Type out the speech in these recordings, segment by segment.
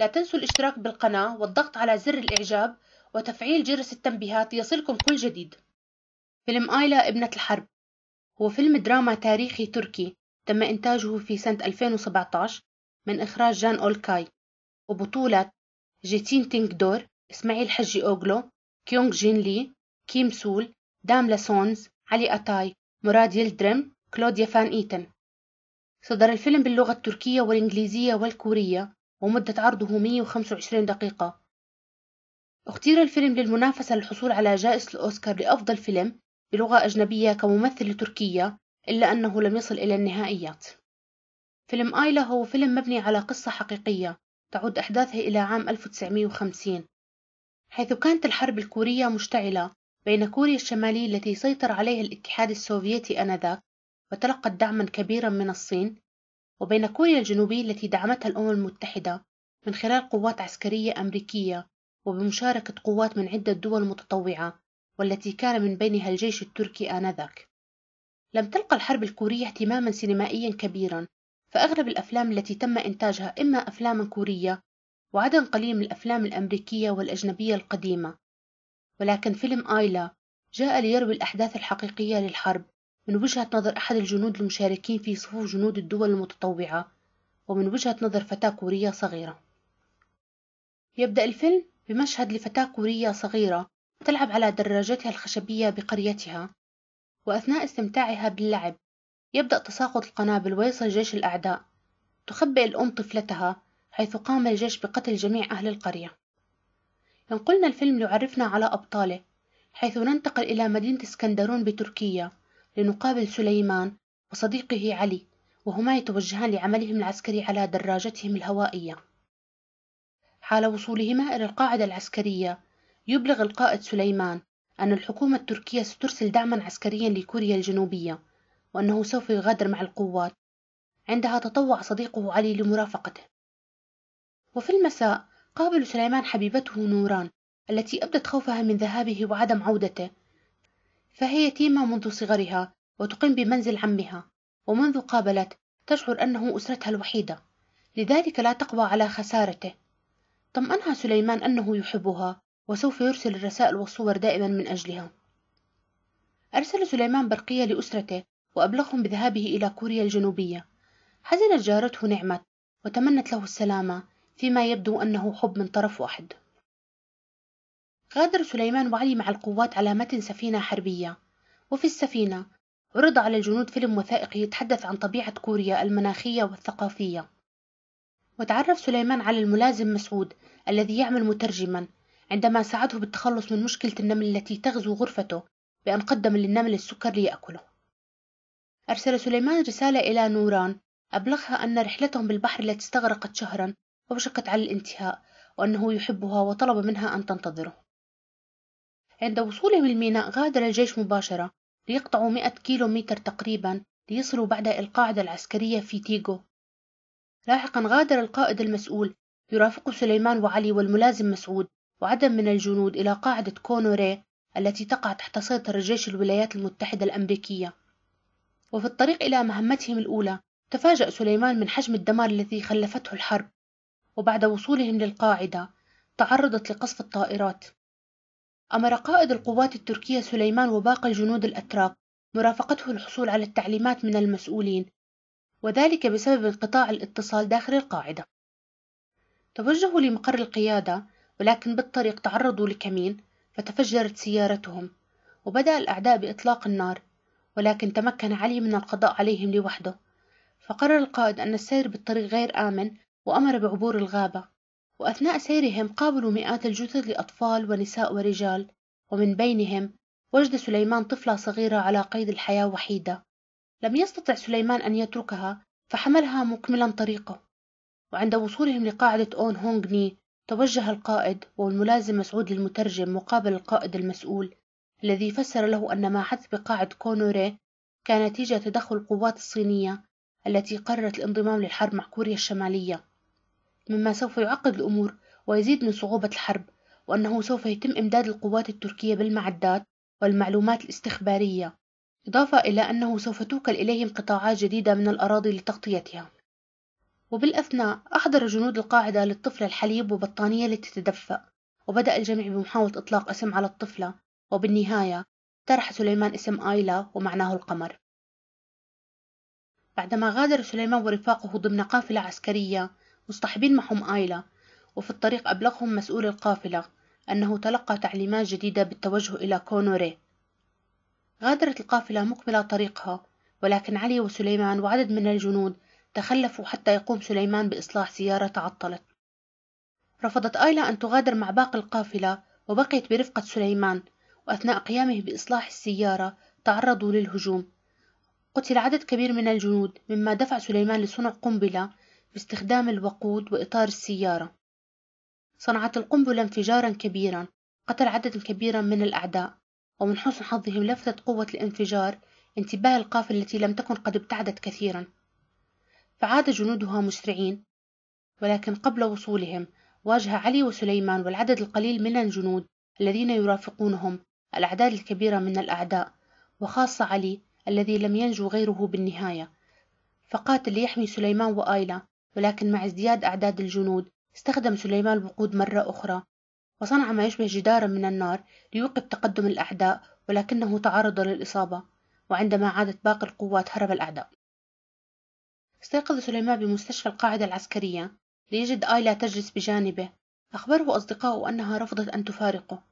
لا تنسوا الاشتراك بالقناة والضغط على زر الإعجاب وتفعيل جرس التنبيهات ليصلكم كل جديد فيلم آيلا ابنة الحرب هو فيلم دراما تاريخي تركي تم إنتاجه في سنة 2017 من إخراج جان أولكاي وبطولة جيتين تينك دور إسماعيل حجي أوغلو كيونغ جين لي كيم سول دام لاسونز علي أتاي مراد يلدرم كلوديا فان إيتن صدر الفيلم باللغة التركية والإنجليزية والكورية ومدة عرضه 125 دقيقة اختير الفيلم للمنافسة للحصول على جائزة الأوسكار لأفضل فيلم بلغة أجنبية كممثل لتركيا إلا أنه لم يصل إلى النهائيات فيلم آيلا هو فيلم مبني على قصة حقيقية تعود أحداثه إلى عام 1950 حيث كانت الحرب الكورية مشتعلة بين كوريا الشمالية التي سيطر عليها الاتحاد السوفيتي آنذاك وتلقت دعما كبيرا من الصين وبين كوريا الجنوبية التي دعمتها الأمم المتحدة من خلال قوات عسكرية أمريكية وبمشاركة قوات من عدة دول متطوعة والتي كان من بينها الجيش التركي آنذاك لم تلقى الحرب الكورية اهتماما سينمائيا كبيرا فأغلب الأفلام التي تم إنتاجها إما أفلاما كورية وعدد قليل من الأفلام الأمريكية والأجنبية القديمة ولكن فيلم آيلا جاء ليروي الأحداث الحقيقية للحرب من وجهة نظر أحد الجنود المشاركين في صفوف جنود الدول المتطوعة ومن وجهة نظر فتاة كورية صغيرة يبدأ الفيلم بمشهد لفتاة كورية صغيرة تلعب على دراجتها الخشبية بقريتها وأثناء استمتاعها باللعب يبدأ تساقط القنابل ويصل جيش الأعداء تخبئ الأم طفلتها حيث قام الجيش بقتل جميع أهل القرية ينقلنا الفيلم ليعرفنا على أبطاله حيث ننتقل إلى مدينة اسكندرون بتركيا لنقابل سليمان وصديقه علي وهما يتوجهان لعملهم العسكري على دراجتهم الهوائية حال وصولهما إلى القاعدة العسكرية يبلغ القائد سليمان أن الحكومة التركية سترسل دعما عسكريا لكوريا الجنوبية وأنه سوف يغادر مع القوات عندها تطوع صديقه علي لمرافقته وفي المساء قابل سليمان حبيبته نوران التي أبدت خوفها من ذهابه وعدم عودته فهي يتيمة منذ صغرها وتقيم بمنزل عمها ومنذ قابلت تشعر أنه أسرتها الوحيدة لذلك لا تقوى على خسارته طمأنها سليمان أنه يحبها وسوف يرسل الرسائل والصور دائما من أجلها أرسل سليمان برقية لأسرته وأبلغهم بذهابه إلى كوريا الجنوبية حزنت جارته نعمة وتمنت له السلامة فيما يبدو أنه حب من طرف واحد غادر سليمان وعلي مع القوات على متن سفينة حربية وفي السفينة عرض على الجنود فيلم وثائقي يتحدث عن طبيعة كوريا المناخية والثقافية وتعرف سليمان على الملازم مسعود الذي يعمل مترجما عندما ساعده بالتخلص من مشكلة النمل التي تغزو غرفته بأن قدم للنمل السكر ليأكله أرسل سليمان رسالة إلى نوران أبلغها أن رحلتهم بالبحر التي استغرقت شهرا وشكت على الانتهاء وأنه يحبها وطلب منها أن تنتظره عند وصولهم الميناء غادر الجيش مباشرة ليقطعوا مئة كيلو متر تقريبا ليصلوا بعد القاعدة العسكرية في تيغو لاحقا غادر القائد المسؤول يرافقه سليمان وعلي والملازم مسعود وعدد من الجنود إلى قاعدة كونوري التي تقع تحت سيطرة جيش الولايات المتحدة الأمريكية وفي الطريق إلى مهمتهم الأولى تفاجأ سليمان من حجم الدمار الذي خلفته الحرب وبعد وصولهم للقاعدة تعرضت لقصف الطائرات أمر قائد القوات التركية سليمان وباقي الجنود الأتراك مرافقته الحصول على التعليمات من المسؤولين وذلك بسبب انقطاع الاتصال داخل القاعدة توجهوا لمقر القيادة ولكن بالطريق تعرضوا لكمين فتفجرت سيارتهم وبدأ الأعداء بإطلاق النار ولكن تمكن علي من القضاء عليهم لوحده فقرر القائد أن السير بالطريق غير آمن وأمر بعبور الغابة وأثناء سيرهم قابلوا مئات الجثث لأطفال ونساء ورجال ومن بينهم وجد سليمان طفلة صغيرة على قيد الحياة وحيدة لم يستطع سليمان أن يتركها فحملها مكملا طريقه وعند وصولهم لقاعدة أون هونغ ني توجه القائد والملازم مسعود للمترجم مقابل القائد المسؤول الذي فسر له أن ما حدث بقاعد كونوري كان نتيجة تدخل القوات الصينية التي قررت الانضمام للحرب مع كوريا الشمالية مما سوف يعقد الأمور ويزيد من صعوبة الحرب وأنه سوف يتم إمداد القوات التركية بالمعدات والمعلومات الاستخبارية إضافة إلى أنه سوف توكل إليهم قطاعات جديدة من الأراضي لتغطيتها وبالأثناء أحضر جنود القاعدة للطفلة الحليب وبطانية لتتدفأ وبدأ الجميع بمحاولة إطلاق اسم على الطفلة وبالنهاية طرح سليمان اسم آيلا ومعناه القمر بعدما غادر سليمان ورفاقه ضمن قافلة عسكرية مصطحبين معهم آيلا وفي الطريق أبلغهم مسؤول القافلة أنه تلقى تعليمات جديدة بالتوجه إلى كونوري غادرت القافلة مكملة طريقها ولكن علي وسليمان وعدد من الجنود تخلفوا حتى يقوم سليمان بإصلاح سيارة تعطلت رفضت آيلا أن تغادر مع باقي القافلة وبقيت برفقة سليمان وأثناء قيامه بإصلاح السيارة تعرضوا للهجوم قتل عدد كبير من الجنود مما دفع سليمان لصنع قنبلة باستخدام الوقود وإطار السيارة صنعت القنبلة انفجارا كبيرا قتل عددا كبيرا من الأعداء ومن حسن حظهم لفتت قوة الانفجار انتباه القافلة التي لم تكن قد ابتعدت كثيرا فعاد جنودها مسرعين ولكن قبل وصولهم واجه علي وسليمان والعدد القليل من الجنود الذين يرافقونهم الأعداد الكبيرة من الأعداء وخاصة علي الذي لم ينجو غيره بالنهاية فقاتل ليحمي سليمان وآيلا ولكن مع ازدياد أعداد الجنود استخدم سليمان الوقود مرة أخرى وصنع ما يشبه جدارا من النار ليوقف تقدم الأعداء ولكنه تعرض للإصابة وعندما عادت باقي القوات هرب الأعداء استيقظ سليمان بمستشفى القاعدة العسكرية ليجد آيلا تجلس بجانبه أخبره أصدقاؤه أنها رفضت أن تفارقه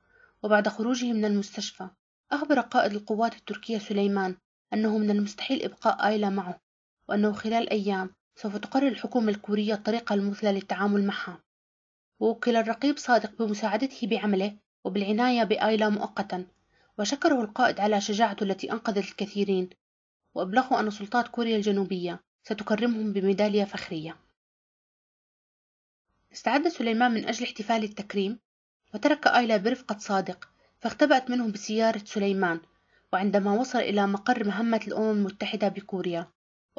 وبعد خروجه من المستشفى أخبر قائد القوات التركية سليمان أنه من المستحيل إبقاء آيلا معه وأنه خلال أيام سوف تقرر الحكومة الكورية الطريقة المثلى للتعامل معها ووكل الرقيب صادق بمساعدته بعمله وبالعناية بآيلا مؤقتا وشكره القائد على شجاعته التي أنقذت الكثيرين وأبلغه أن سلطات كوريا الجنوبية ستكرمهم بميدالية فخرية استعد سليمان من أجل احتفال التكريم وترك آيلا برفقة صادق فاختبأت منه بسيارة سليمان وعندما وصل إلى مقر مهمة الأمم المتحدة بكوريا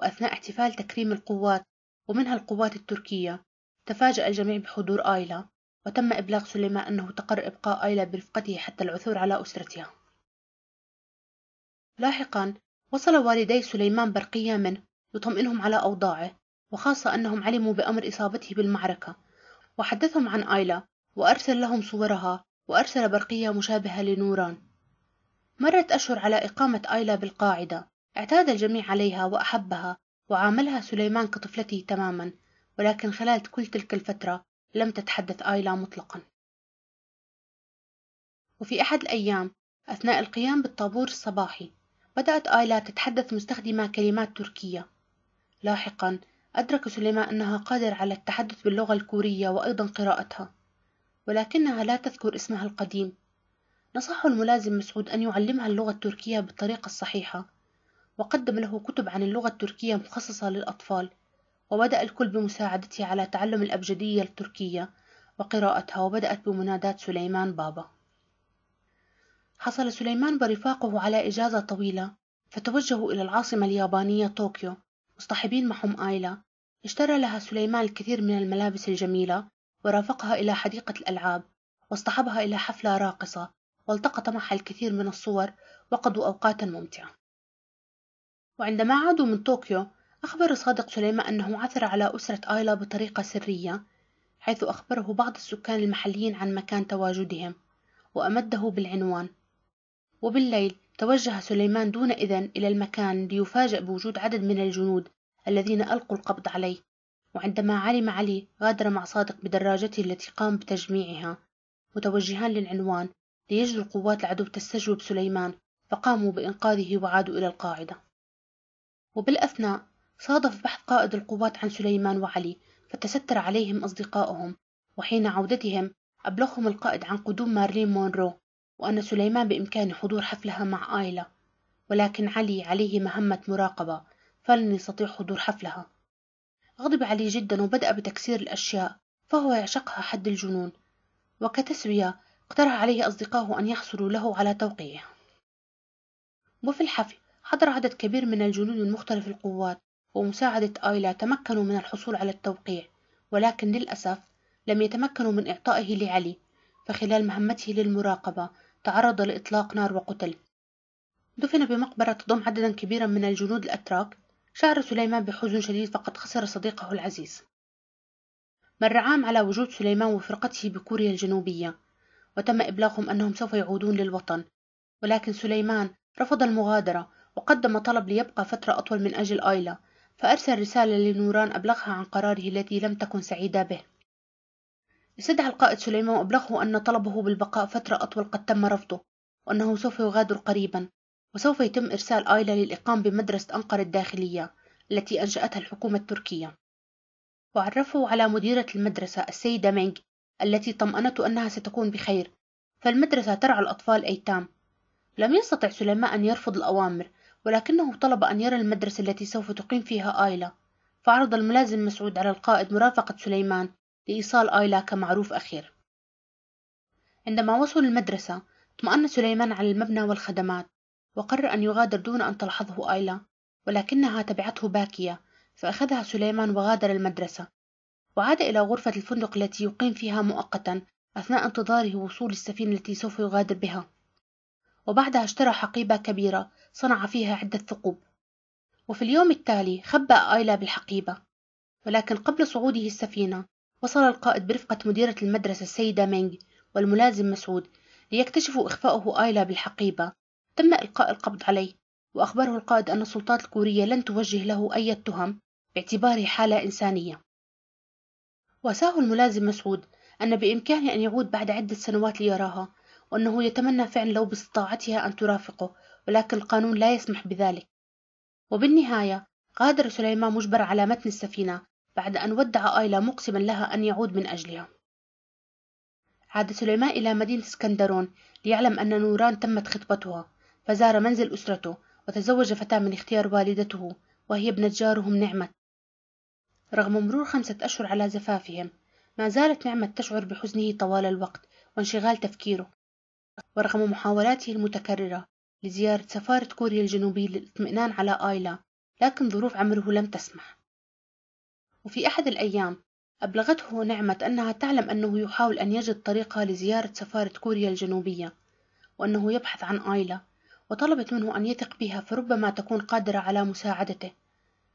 وأثناء احتفال تكريم القوات ومنها القوات التركية تفاجأ الجميع بحضور آيلا وتم إبلاغ سليمان أنه تقر إبقاء آيلا برفقته حتى العثور على أسرتها لاحقا وصل والدي سليمان برقية منه يطمئنهم على أوضاعه وخاصة أنهم علموا بأمر إصابته بالمعركة وحدثهم عن آيلا وأرسل لهم صورها وأرسل برقية مشابهة لنوران مرت أشهر على إقامة آيلا بالقاعدة اعتاد الجميع عليها وأحبها وعاملها سليمان كطفلته تماما ولكن خلال كل تلك الفترة لم تتحدث آيلا مطلقا وفي أحد الأيام أثناء القيام بالطابور الصباحي بدأت آيلا تتحدث مستخدمة كلمات تركية لاحقا أدرك سليمان أنها قادرة على التحدث باللغة الكورية وأيضا قراءتها ولكنها لا تذكر اسمها القديم نصح الملازم مسعود أن يعلمها اللغة التركية بالطريقة الصحيحة وقدم له كتب عن اللغة التركية مخصصة للأطفال وبدأ الكل بمساعدته على تعلم الأبجدية التركية وقراءتها وبدأت بمنادات سليمان بابا حصل سليمان برفاقه على إجازة طويلة فتوجهوا إلى العاصمة اليابانية طوكيو مصطحبين معهم آيلا اشترى لها سليمان الكثير من الملابس الجميلة ورافقها إلى حديقة الألعاب واصطحبها إلى حفلة راقصة والتقط معها الكثير من الصور وقضوا أوقاتا ممتعة وعندما عادوا من طوكيو أخبر صادق سليمة أنه عثر على أسرة آيلا بطريقة سرية حيث أخبره بعض السكان المحليين عن مكان تواجدهم وأمده بالعنوان وبالليل توجه سليمان دون إذن إلى المكان ليفاجأ بوجود عدد من الجنود الذين ألقوا القبض عليه وعندما علم علي غادر مع صادق بدراجته التي قام بتجميعها متوجهان للعنوان ليجدوا القوات العدو تستجوب سليمان فقاموا بإنقاذه وعادوا إلى القاعدة وبالأثناء صادف بحث قائد القوات عن سليمان وعلي فتستر عليهم أصدقائهم وحين عودتهم أبلغهم القائد عن قدوم مارلين مونرو وأن سليمان بإمكانه حضور حفلها مع آيلا ولكن علي عليه مهمة مراقبة فلن يستطيع حضور حفلها غضب علي جدا وبدأ بتكسير الأشياء فهو يعشقها حد الجنون وكتسوية اقترح عليه أصدقائه أن يحصلوا له على توقيع وفي الحفل حضر عدد كبير من الجنود من مختلف القوات ومساعدة آيلا تمكنوا من الحصول على التوقيع ولكن للأسف لم يتمكنوا من إعطائه لعلي فخلال مهمته للمراقبة تعرض لإطلاق نار وقتل دفن بمقبرة تضم عددا كبيرا من الجنود الأتراك شعر سليمان بحزن شديد فقد خسر صديقه العزيز مر عام على وجود سليمان وفرقته بكوريا الجنوبية وتم إبلاغهم أنهم سوف يعودون للوطن ولكن سليمان رفض المغادرة وقدم طلب ليبقى فترة أطول من أجل آيلا فأرسل رسالة لنوران أبلغها عن قراره الذي لم تكن سعيدة به استدعى القائد سليمان وأبلغه أن طلبه بالبقاء فترة أطول قد تم رفضه وأنه سوف يغادر قريبا وسوف يتم إرسال آيلا للإقامة بمدرسة أنقرة الداخلية التي أنشأتها الحكومة التركية وعرفه على مديرة المدرسة السيدة مينغ التي طمأنته أنها ستكون بخير فالمدرسة ترعى الأطفال أيتام لم يستطع سليمان أن يرفض الأوامر ولكنه طلب أن يرى المدرسة التي سوف تقيم فيها آيلا فعرض الملازم مسعود على القائد مرافقة سليمان لإيصال آيلا كمعروف أخير عندما وصلوا المدرسة اطمأن سليمان على المبنى والخدمات وقرر أن يغادر دون أن تلحظه آيلا ولكنها تبعته باكية فأخذها سليمان وغادر المدرسة وعاد إلى غرفة الفندق التي يقيم فيها مؤقتا أثناء انتظاره وصول السفينة التي سوف يغادر بها وبعدها اشترى حقيبة كبيرة صنع فيها عدة ثقوب وفي اليوم التالي خبأ آيلا بالحقيبة ولكن قبل صعوده السفينة وصل القائد برفقة مديرة المدرسة السيدة مينغ والملازم مسعود ليكتشفوا إخفاؤه آيلا بالحقيبة تم إلقاء القبض عليه وأخبره القائد أن السلطات الكورية لن توجه له أي تهم باعتباره حالة إنسانية وساه الملازم مسعود أن بإمكانه أن يعود بعد عدة سنوات ليراها وأنه يتمنى فعلا لو باستطاعتها أن ترافقه ولكن القانون لا يسمح بذلك وبالنهاية غادر سليمان مجبر على متن السفينة بعد أن ودع آيلا مقسما لها أن يعود من أجلها عاد سليمان إلى مدينة اسكندرون ليعلم أن نوران تمت خطبتها فزار منزل أسرته وتزوج فتاة من اختيار والدته وهي ابنة جارهم نعمة رغم مرور خمسة أشهر على زفافهم ما زالت نعمة تشعر بحزنه طوال الوقت وانشغال تفكيره ورغم محاولاته المتكررة لزيارة سفارة كوريا الجنوبية للاطمئنان على آيلا لكن ظروف عمله لم تسمح وفي أحد الأيام أبلغته نعمة أنها تعلم أنه يحاول أن يجد طريقة لزيارة سفارة كوريا الجنوبية وأنه يبحث عن آيلا وطلبت منه أن يثق بها فربما تكون قادرة على مساعدته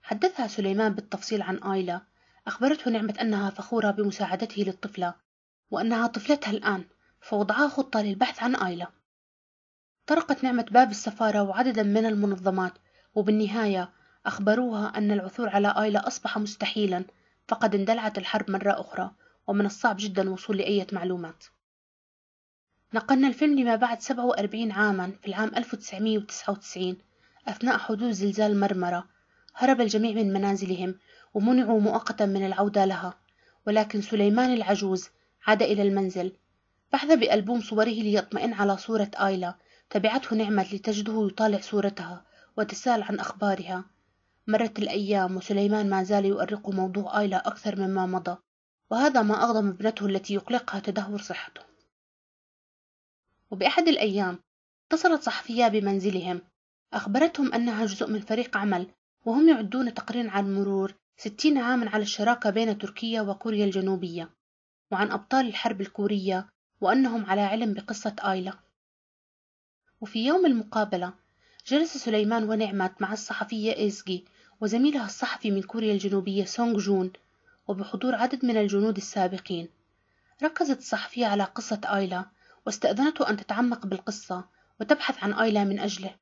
حدثها سليمان بالتفصيل عن آيلا أخبرته نعمة أنها فخورة بمساعدته للطفلة وأنها طفلتها الآن فوضعا خطة للبحث عن آيلا طرقت نعمة باب السفارة وعددا من المنظمات وبالنهاية أخبروها أن العثور على آيلا أصبح مستحيلا فقد اندلعت الحرب مرة أخرى ومن الصعب جدا الوصول لأية معلومات نقلنا الفيلم لما بعد 47 عاما في العام 1999 أثناء حدوث زلزال مرمرة هرب الجميع من منازلهم ومنعوا مؤقتا من العودة لها ولكن سليمان العجوز عاد إلى المنزل بحث بألبوم صوره ليطمئن على صورة آيلا تبعته نعمة لتجده يطالع صورتها وتسأل عن أخبارها مرت الأيام وسليمان ما زال يؤرق موضوع آيلا أكثر مما مضى وهذا ما أغضب ابنته التي يقلقها تدهور صحته وبأحد الأيام اتصلت صحفية بمنزلهم أخبرتهم أنها جزء من فريق عمل وهم يعدون تقرير عن مرور ستين عاما على الشراكة بين تركيا وكوريا الجنوبية وعن أبطال الحرب الكورية وأنهم على علم بقصة آيلا وفي يوم المقابلة جلس سليمان ونعمت مع الصحفية إيزجي وزميلها الصحفي من كوريا الجنوبية سونغ جون وبحضور عدد من الجنود السابقين ركزت الصحفية على قصة آيلا واستأذنته أن تتعمق بالقصة وتبحث عن آيلا من أجله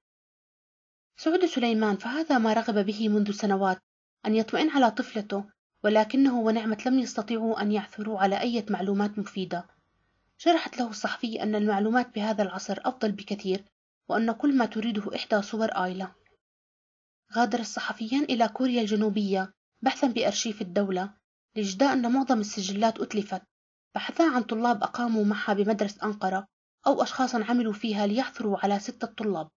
سعود سليمان فهذا ما رغب به منذ سنوات أن يطمئن على طفلته ولكنه ونعمة لم يستطيعوا أن يعثروا على أي معلومات مفيدة شرحت له الصحفية أن المعلومات بهذا العصر أفضل بكثير وأن كل ما تريده إحدى صور آيلا غادر الصحفيان إلى كوريا الجنوبية بحثا بأرشيف الدولة لجداء أن معظم السجلات أتلفت بحثا عن طلاب أقاموا معها بمدرسة أنقرة أو أشخاصا عملوا فيها ليعثروا على ستة طلاب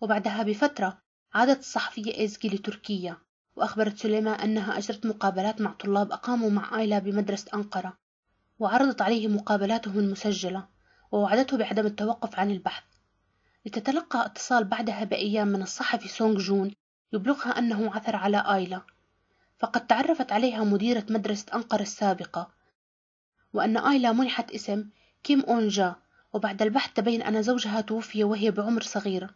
وبعدها بفترة عادت الصحفية إيزكي لتركيا وأخبرت سليمة أنها أجرت مقابلات مع طلاب أقاموا مع آيلا بمدرسة أنقرة وعرضت عليه مقابلاته المسجلة ووعدته بعدم التوقف عن البحث لتتلقى اتصال بعدها بأيام من الصحفي سونغ جون يبلغها أنه عثر على آيلا فقد تعرفت عليها مديرة مدرسة أنقر السابقة وأن آيلا منحت اسم كيم أون جا وبعد البحث تبين أن زوجها توفي وهي بعمر صغيرة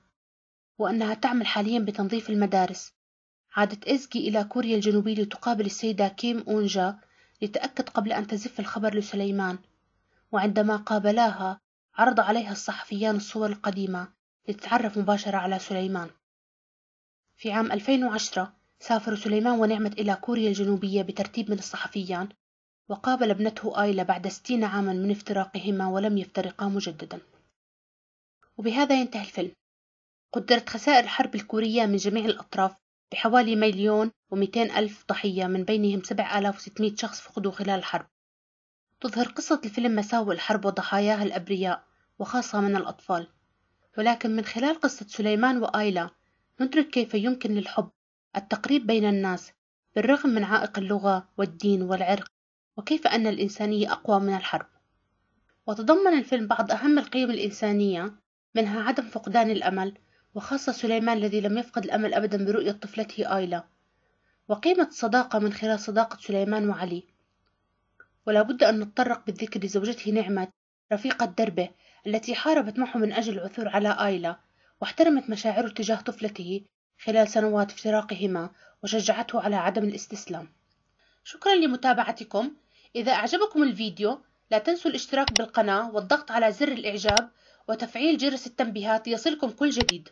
وأنها تعمل حاليا بتنظيف المدارس عادت إزكي إلى كوريا الجنوبية لتقابل السيدة كيم أونجا لتأكد قبل أن تزف الخبر لسليمان وعندما قابلاها عرض عليها الصحفيان الصور القديمة لتتعرف مباشرة على سليمان في عام 2010 سافر سليمان ونعمة إلى كوريا الجنوبية بترتيب من الصحفيان وقابل ابنته آيلا بعد ستين عاما من افتراقهما ولم يفترقا مجددا وبهذا ينتهي الفيلم قدرت خسائر الحرب الكورية من جميع الأطراف بحوالي مليون ومئتين ألف ضحية من بينهم 7600 شخص فقدوا خلال الحرب تظهر قصة الفيلم مساوئ الحرب وضحاياها الأبرياء وخاصة من الأطفال ولكن من خلال قصة سليمان وآيلا ندرك كيف يمكن للحب التقريب بين الناس بالرغم من عائق اللغة والدين والعرق وكيف أن الإنسانية أقوى من الحرب وتضمن الفيلم بعض أهم القيم الإنسانية منها عدم فقدان الأمل وخاصة سليمان الذي لم يفقد الأمل أبدا برؤية طفلته آيلا وقيمة الصداقة من خلال صداقة سليمان وعلي ولا بد أن نتطرق بالذكر لزوجته نعمة رفيقة دربه التي حاربت معه من أجل العثور على آيلا واحترمت مشاعره تجاه طفلته خلال سنوات افتراقهما وشجعته على عدم الاستسلام شكرا لمتابعتكم إذا أعجبكم الفيديو لا تنسوا الاشتراك بالقناة والضغط على زر الإعجاب وتفعيل جرس التنبيهات ليصلكم كل جديد